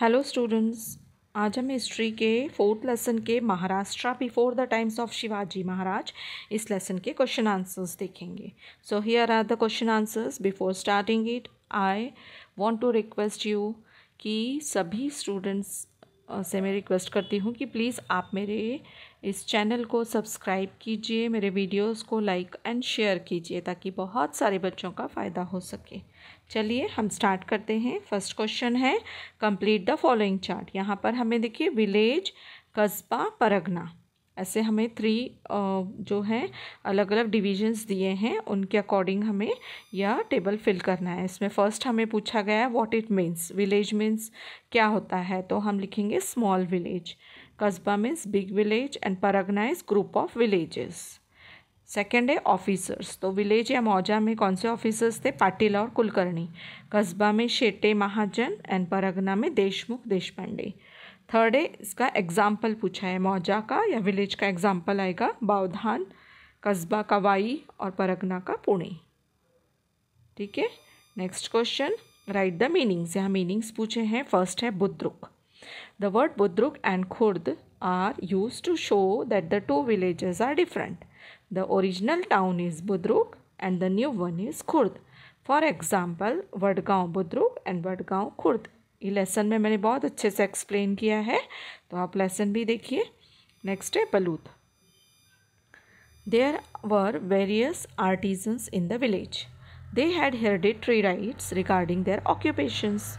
hello students आज हम history के फोर्थ लेसन के Maharashtra before the times of Shivaji Maharaj इस लेसन के क्वेश्चन आंसर्स देखेंगे so here are the question answers before starting it I want to request you कि सभी स्टूडेंट्स से मैं रिक्वेस्ट करती हूँ कि प्लीज़ आप मेरे इस चैनल को सब्सक्राइब कीजिए मेरे वीडियोस को लाइक एंड शेयर कीजिए ताकि बहुत सारे बच्चों का फ़ायदा हो सके चलिए हम स्टार्ट करते हैं फर्स्ट क्वेश्चन है कंप्लीट द फॉलोइंग चार्ट यहाँ पर हमें देखिए विलेज कस्बा परगना ऐसे हमें थ्री जो हैं अलग अलग डिविजन्स दिए हैं उनके अकॉर्डिंग हमें यह टेबल फिल करना है इसमें फर्स्ट हमें पूछा गया है what it means village means क्या होता है तो हम लिखेंगे स्मॉल विलेज कस्बा means big village and pargana is group of villages second है ऑफिसर्स तो विलेज या मौजा में कौन से ऑफिसर्स थे पाटिल और कुलकर्णी कस्बा में शेटे महाजन एंड परगना में देशमुख देशपांडे थर्ड इसका एग्ज़ाम्पल पूछा है मौजा का या विलेज का एग्ज़ाम्पल आएगा बावधान कस्बा कवाई और परगना का पुणे ठीक है next question write the meanings यहाँ मीनिंग्स पूछे हैं फर्स्ट है budruk the word budruk and khurd are use to show that the two villages are different the original town is budruk and the new one is khurd for example Vadgaon Budruk and Vadgaon Khurd ये lesson में मैंने बहुत अच्छे से एक्सप्लेन किया है तो आप लेसन भी देखिए नेक्स्ट है balut there were various artisans in the village they had hereditary rights regarding their occupations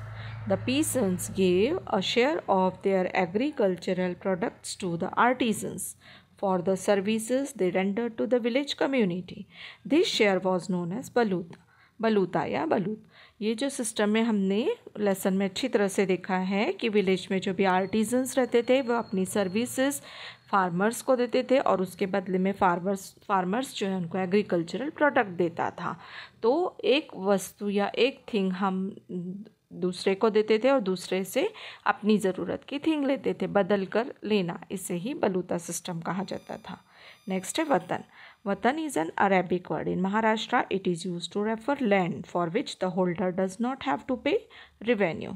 the peasants gave a share of their agricultural products to the artisans for the services they render to the village community this share was known as balut baluta या बलूत ये जो system है हमने lesson में अच्छी तरह से देखा है कि विलेज में जो भी आर्टिजन्स रहते थे वह अपनी सर्विसेज फार्मर्स को देते थे और उसके बदले में फार्मर्स फार्मर्स जो है उनको एग्रीकल्चरल प्रोडक्ट देता था तो एक वस्तु या एक थिंग हम दूसरे को देते थे और दूसरे से अपनी ज़रूरत की थिंग लेते थे बदल कर लेना इसे ही बलूता सिस्टम कहा जाता था नेक्स्ट है watan watan is an Arabic word in Maharashtra it is use to refer land for which the holder does not have to pay revenue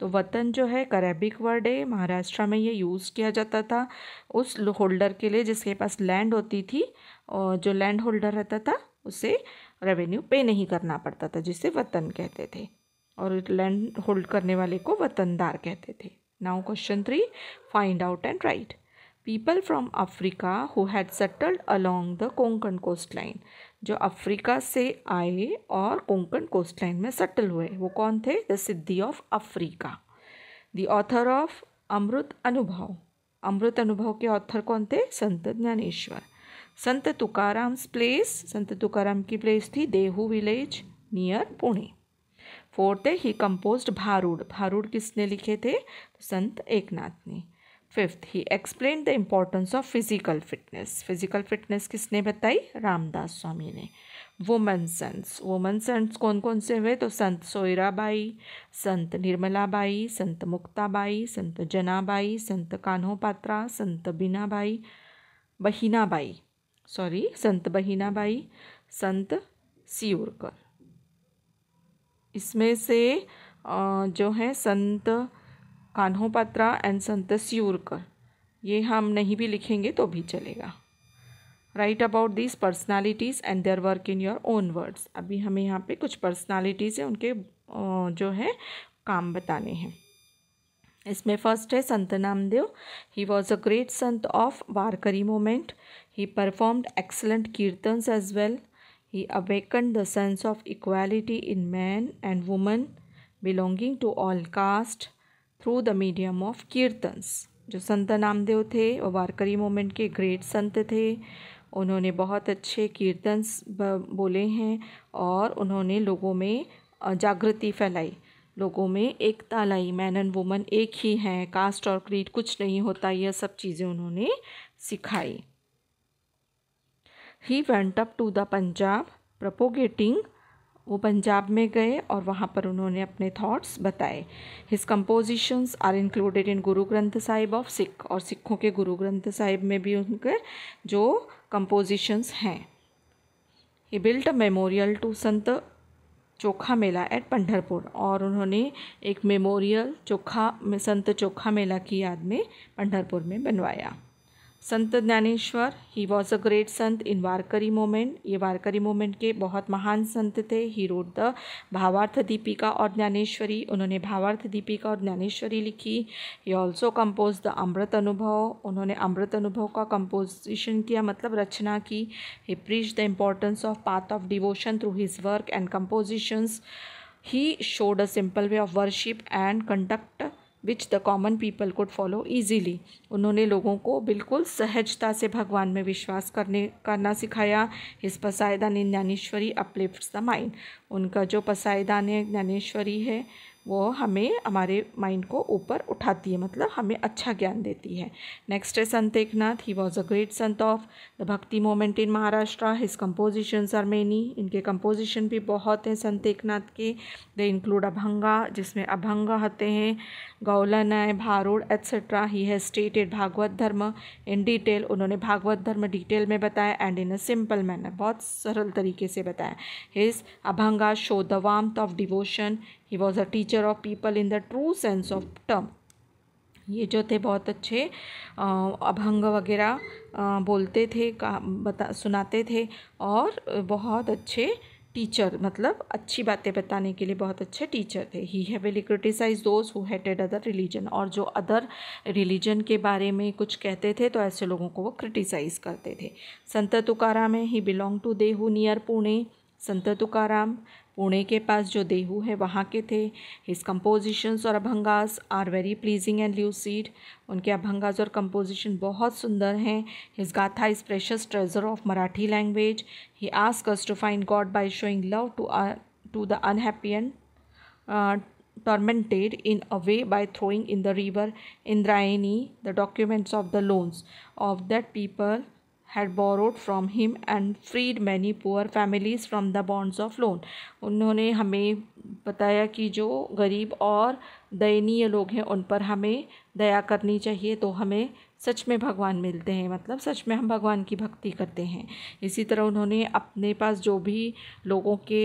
तो वतन जो है अरेबिक वर्ड है महाराष्ट्र में ये यूज़ किया जाता था उस होल्डर के लिए जिसके पास लैंड होती थी और जो लैंड होल्डर रहता था उसे रेवेन्यू पे नहीं करना पड़ता था जिसे वतन कहते थे और लैंड होल्ड करने वाले को वतनदार कहते थे now question three find out and write from Africa who had settled settled the Konkan coast line जो अफ्रीका से आए और कोंकण कोस्टलाइन में सेटल हुए वो कौन थे the Siddi of Africa the author of Amrut Anubhav Amrut अनुभव के ऑथर कौन थे संत ज्ञानेश्वर संत तुकाराम्स प्लेस संत तुकाराम की प्लेस थी Dehu village near Pune fourth है ही कंपोज्ड भारूड भारूड किसने लिखे थे संत एकनाथ ने fifth he explain the importance of physical fitness physical fitness किसने बताई रामदास स्वामी ने वुमन संट्स वुमेन सेंस कौन कौन से हुए तो संत सोयराबाई संत निर्मलाबाई संत मुक्ताबाई संत जनाबाई संत कान्हो पात्रा संत बीनाबाई बहीनाबाई सॉरी संत बहीनाबाई संत सीरकर इसमें से जो है संत कान्हो पात्रा एंड संत स्यूरकर ये हम नहीं भी लिखेंगे तो भी चलेगा write about this personalities and their work in your own words अभी हमें यहाँ पे कुछ पर्सनालिटीज़ हैं उनके जो है काम बताने हैं इसमें फर्स्ट है Sant Namdev he was a great sant of Warkari movement he performed excellent kirtans as well he awaken the sense of equality in man and woman belonging to all caste through the medium of kirtans जो संत नामदेव थे और वारकरी मोमेंट के great संत थे उन्होंने बहुत अच्छे कीर्तन बोले हैं और उन्होंने लोगों में जागृति फैलाई लोगों में एकता लाई मैन एंड वुमन एक ही हैं कास्ट और क्रीड कुछ नहीं होता यह सब चीज़ें उन्होंने सिखाई he went up to the Punjab propagating वो पंजाब में गए और वहाँ पर उन्होंने अपने थॉट्स बताए his compositions are included in Guru Granth Sahib of Sikh और सिखों के गुरु ग्रंथ साहिब में भी उनके जो कंपोजिशंस हैं he built a memorial to Sant Chokha Mela eight Pandharpur और उन्होंने एक मेमोरियल चोखा संत चोखा मेला की याद में पंढरपुर में बनवाया Sant Dnyaneshwar he was a great sant in Warkari moment ये वारकरी मोमेंट के बहुत महान संत थे ही रोड द भावार्थ दीपिका और ज्ञानेश्वरी उन्होंने भावार्थ दीपिका और ज्ञानेश्वरी लिखी he also compose the Amrut Anubhav उन्होंने अमृत अनुभव का कंपोजिशन किया मतलब रचना की he preach the importance of path of devotion through his work and compositions he showed a simple way of worship and conduct which the common people could follow easily उन्होंने लोगों को बिल्कुल सहजता से भगवान में विश्वास करने करना सिखाया इस पसायदा ने ज्ञानेश्वरी अपलिफ्ट द माइंड उनका जो ने ज्ञानेश्वरी है वो हमें हमारे माइंड को ऊपर उठाती है मतलब हमें अच्छा ज्ञान देती है नेक्स्ट है Sant Eknath he was a great sant of the bhakti movement in Maharashtra his compositions are many इनके कंपोजिशन भी बहुत हैं संत एक नाथ के दे इंक्लूड अभंगा जिसमें अभंग होते हैं गौलानाय भारूड etcetera he has stated Bhagwat Dharma in detail उन्होंने भागवत धर्म डिटेल में बताया and in a simple manner बहुत सरल तरीके से बताया his abhangas show the warmth of devotion he was a teacher of people in the true sense of term ये जो थे बहुत अच्छे अभंग वगैरह बोलते थे का बता सुनाते थे और बहुत अच्छे टीचर मतलब अच्छी बातें बताने के लिए बहुत अच्छे टीचर थे he heavily criticise those who hated other religion और जो अदर रिलीजन के बारे में कुछ कहते थे तो ऐसे लोगों को वो क्रिटिसाइज़ करते थे संत तुकारा में he belong to Dehu near Pune Sant Tukaram Pune के पास जो देहू है वहाँ के थे हिज कंपोजिशंस और abhangas are very pleasing and lucid उनके अभंगास और कंपोजिशन बहुत सुंदर हैं his gatha is precious treasure of Marathi language he ask us to find God by showing love to to the unhappy and tormented in a way by throwing in the river Indrayani the documents of the loans of that people had borrowed from him and freed many poor families from the bonds of loan उन्होंने हमें बताया कि जो गरीब और दयनीय लोग हैं उन पर हमें दया करनी चाहिए तो हमें सच में भगवान मिलते हैं मतलब सच में हम भगवान की भक्ति करते हैं इसी तरह उन्होंने अपने पास जो भी लोगों के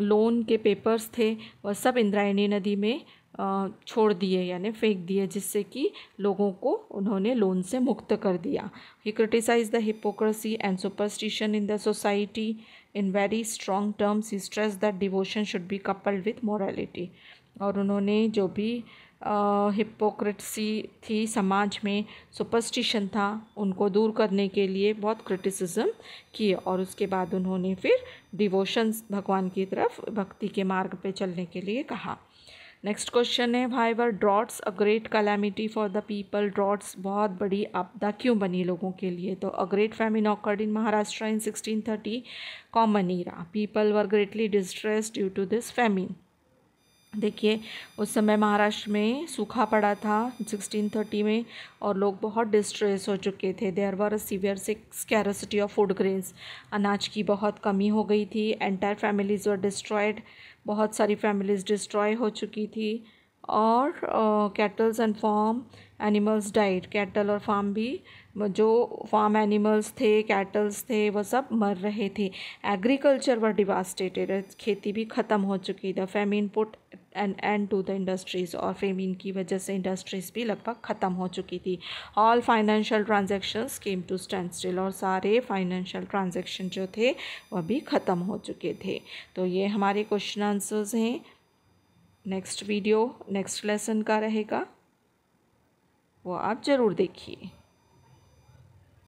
लोन के पेपर्स थे वह सब इंद्रायणी नदी में छोड़ दिए यानी फेंक दिए जिससे कि लोगों को उन्होंने लोन से मुक्त कर दिया he criticise the hypocrisy and superstition in the society in very strong terms he stress that devotion should be coupled with morality और उन्होंने जो भी हिपोक्रेटसी थी समाज में सुपरस्टिशन था उनको दूर करने के लिए बहुत क्रिटिसिज्म किए और उसके बाद उन्होंने फिर डिवोशंस भगवान की तरफ भक्ति के मार्ग पे चलने के लिए कहा नेक्स्ट क्वेश्चन है were droughts a great calamity for the people droughts बहुत बड़ी आपदा क्यों बनी लोगों के लिए तो a great famine occurred in Maharashtra in sixteen thirty common era people were greatly distress due to this famine देखिए उस समय महाराष्ट्र में सूखा पड़ा था 1630 में और लोग बहुत डिस्ट्रेस हो चुके थे there were severe scarcity of food grains अनाज की बहुत कमी हो गई थी एंटायर फैमिलीज़ वर डिस्ट्रॉयड बहुत सारी फैमिलीज़ डिस्ट्रॉय हो चुकी थी और cattles and farm animals died cattle और फार्म भी जो फार्म एनिमल्स थे कैटल्स थे वो सब मर रहे थे एग्रीकल्चर व डिवास्टेटेड खेती भी ख़त्म हो चुकी the famine put an end to the industries और फेमिन की वजह से इंडस्ट्रीज़ भी लगभग ख़त्म हो चुकी थी all financial transaction came to stand still और सारे फाइनेंशियल ट्रांजेक्शन जो थे वह भी ख़त्म हो चुके थे तो ये हमारे क्वेश्चन आंसर्स हैं नेक्स्ट वीडियो नेक्स्ट लेसन का रहेगा वो आप ज़रूर देखिए